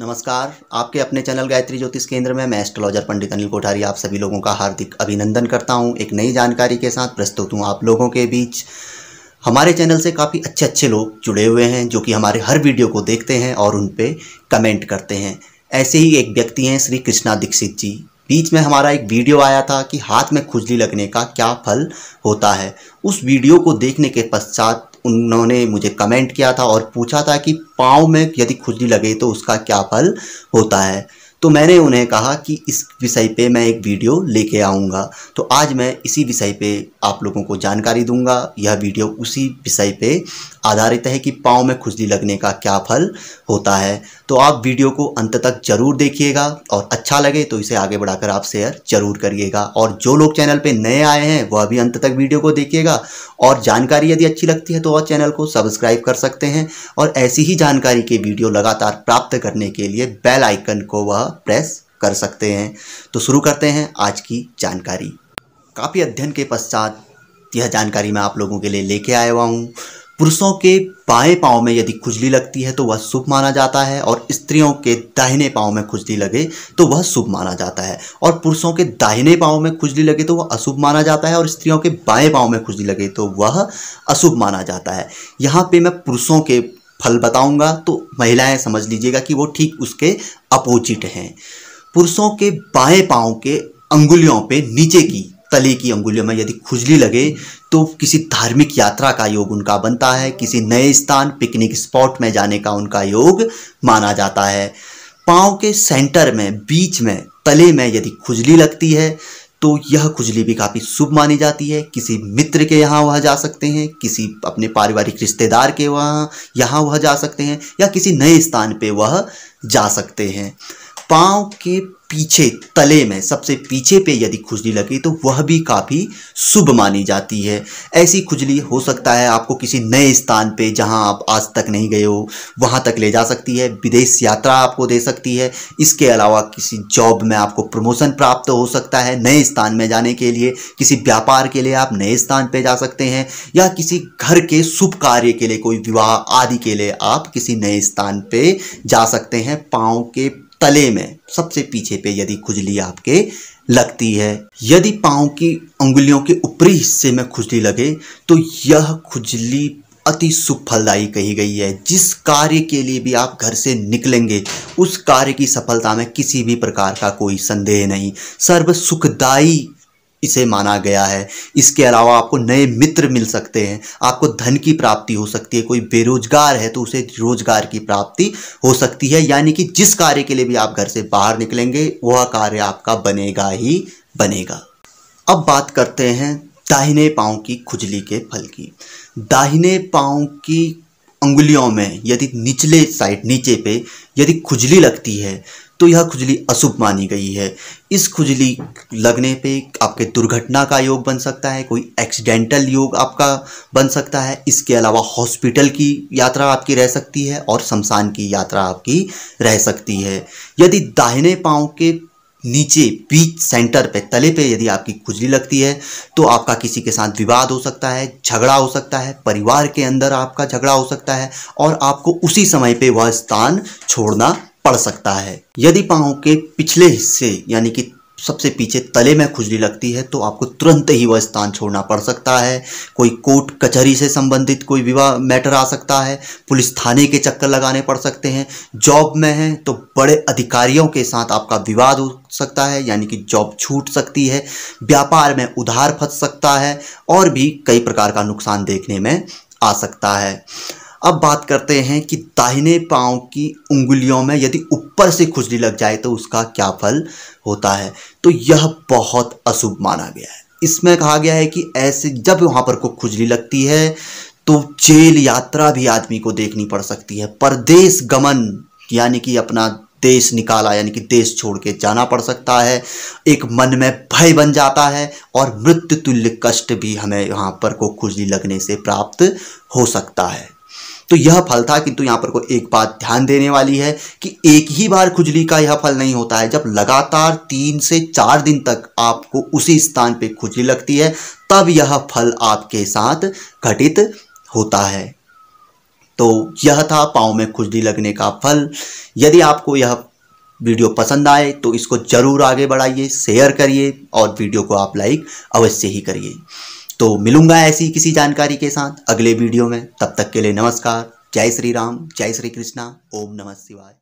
नमस्कार आपके अपने चैनल गायत्री ज्योतिष केंद्र में मैं एस्ट्रोलॉजर पंडित अनिल कोठारी आप सभी लोगों का हार्दिक अभिनंदन करता हूं एक नई जानकारी के साथ प्रस्तुत हूं आप लोगों के बीच हमारे चैनल से काफ़ी अच्छे अच्छे लोग जुड़े हुए हैं जो कि हमारे हर वीडियो को देखते हैं और उन पर कमेंट करते हैं ऐसे ही एक व्यक्ति हैं श्री कृष्णा दीक्षित जी बीच में हमारा एक वीडियो आया था कि हाथ में खुजली लगने का क्या फल होता है उस वीडियो को देखने के पश्चात उन्होंने मुझे कमेंट किया था और पूछा था कि पाँव में यदि खुजली लगे तो उसका क्या फल होता है तो मैंने उन्हें कहा कि इस विषय पे मैं एक वीडियो लेके आऊँगा तो आज मैं इसी विषय पे आप लोगों को जानकारी दूंगा यह वीडियो उसी विषय पे आधारित है कि पाँव में खुजली लगने का क्या फल होता है तो आप वीडियो को अंत तक जरूर देखिएगा और अच्छा लगे तो इसे आगे बढ़ाकर आप शेयर जरूर करिएगा और जो लोग चैनल पर नए आए हैं वह भी अंत तक वीडियो को देखिएगा और जानकारी यदि अच्छी लगती है तो वह चैनल को सब्सक्राइब कर सकते हैं और ऐसी ही जानकारी के वीडियो लगातार प्राप्त करने के लिए बेल आइकन को वह प्रेस कर सकते हैं तो शुरू करते हैं आज की जानकारी काफ़ी अध्ययन के पश्चात यह जानकारी मैं आप लोगों के लिए लेके आया हुआ हूँ पुरुषों के बाएं पाँव में यदि खुजली लगती है तो वह शुभ माना जाता है और स्त्रियों के दाहिने पाँव में खुजली लगे तो वह शुभ माना जाता है और पुरुषों के दाहिने पाँव में खुजली लगे तो वह अशुभ माना जाता है और स्त्रियों के बाएं पाँव में खुजली लगे तो वह अशुभ माना जाता है यहाँ पे मैं पुरुषों के फल बताऊंगा तो महिलाएं समझ लीजिएगा कि वो ठीक उसके अपोजिट हैं पुरुषों के बाएं पाँव के अंगुलियों पे नीचे की तले की अंगुलियों में यदि खुजली लगे तो किसी धार्मिक यात्रा का योग उनका बनता है किसी नए स्थान पिकनिक स्पॉट में जाने का उनका योग माना जाता है पाँव के सेंटर में बीच में तले में यदि खुजली लगती है तो यह खुजली भी काफ़ी शुभ मानी जाती है किसी मित्र के यहाँ वह जा सकते हैं किसी अपने पारिवारिक रिश्तेदार के वहाँ यहाँ वह जा सकते हैं या किसी नए स्थान पे वह जा सकते हैं पाँव के पीछे तले में सबसे पीछे पे यदि खुजली लगी तो वह भी काफ़ी शुभ मानी जाती है ऐसी खुजली हो सकता है आपको किसी नए स्थान पे जहां आप आज तक नहीं गए हो वहां तक ले जा सकती है विदेश यात्रा आपको दे सकती है इसके अलावा किसी जॉब में आपको प्रमोशन प्राप्त हो सकता है नए स्थान में जाने के लिए किसी व्यापार के लिए आप नए स्थान पर जा सकते हैं या किसी घर के शुभ कार्य के लिए कोई विवाह आदि के लिए आप किसी नए स्थान पर जा सकते हैं पाँव के तले में सबसे पीछे पे यदि खुजली आपके लगती है यदि पाँव की उंगलियों के ऊपरी हिस्से में खुजली लगे तो यह खुजली अति सुख फलदायी कही गई है जिस कार्य के लिए भी आप घर से निकलेंगे उस कार्य की सफलता में किसी भी प्रकार का कोई संदेह नहीं सर्व सुखदायी इसे माना गया है इसके अलावा आपको नए मित्र मिल सकते हैं आपको धन की प्राप्ति हो सकती है कोई बेरोजगार है तो उसे रोजगार की प्राप्ति हो सकती है यानी कि जिस कार्य के लिए भी आप घर से बाहर निकलेंगे वह कार्य आपका बनेगा ही बनेगा अब बात करते हैं दाहिने पाँव की खुजली के फल की दाहिने पाँव की उंगुलियों में यदि निचले साइड नीचे पे यदि खुजली लगती है तो यह खुजली अशुभ मानी गई है इस खुजली लगने पे आपके दुर्घटना का योग बन सकता है कोई एक्सीडेंटल योग आपका बन सकता है इसके अलावा हॉस्पिटल की यात्रा आपकी रह सकती है और शमशान की यात्रा आपकी रह सकती है यदि दाहिने पाँव के नीचे बीच सेंटर पे तले पे यदि आपकी खुजली लगती है तो आपका किसी के साथ विवाद हो सकता है झगड़ा हो सकता है परिवार के अंदर आपका झगड़ा हो सकता है और आपको उसी समय पे वह स्थान छोड़ना पड़ सकता है यदि पाँव के पिछले हिस्से यानी कि सबसे पीछे तले में खुजली लगती है तो आपको तुरंत ही वह स्थान छोड़ना पड़ सकता है कोई कोर्ट कचहरी से संबंधित कोई विवाह मैटर आ सकता है पुलिस थाने के चक्कर लगाने पड़ सकते हैं जॉब में हैं तो बड़े अधिकारियों के साथ आपका विवाद हो सकता है यानी कि जॉब छूट सकती है व्यापार में उधार फंस सकता है और भी कई प्रकार का नुकसान देखने में आ सकता है अब बात करते हैं कि दाहिने पाँव की उंगलियों में यदि ऊपर से खुजली लग जाए तो उसका क्या फल होता है तो यह बहुत अशुभ माना गया है इसमें कहा गया है कि ऐसे जब वहाँ पर को खुजली लगती है तो जेल यात्रा भी आदमी को देखनी पड़ सकती है परदेश गमन यानी कि अपना देश निकाला यानी कि देश छोड़ के जाना पड़ सकता है एक मन में भय बन जाता है और मृत्यु तुल्य कष्ट भी हमें यहाँ पर को खुजली लगने से प्राप्त हो सकता है तो यह फल था किंतु यहाँ पर कोई एक बात ध्यान देने वाली है कि एक ही बार खुजली का यह फल नहीं होता है जब लगातार तीन से चार दिन तक आपको उसी स्थान पर खुजली लगती है तब यह फल आपके साथ घटित होता है तो यह था पाँव में खुजली लगने का फल यदि आपको यह वीडियो पसंद आए तो इसको ज़रूर आगे बढ़ाइए शेयर करिए और वीडियो को आप लाइक अवश्य ही करिए तो मिलूंगा ऐसी किसी जानकारी के साथ अगले वीडियो में तब तक के लिए नमस्कार जय श्री राम जय श्री कृष्णा ओम नमः शिवाय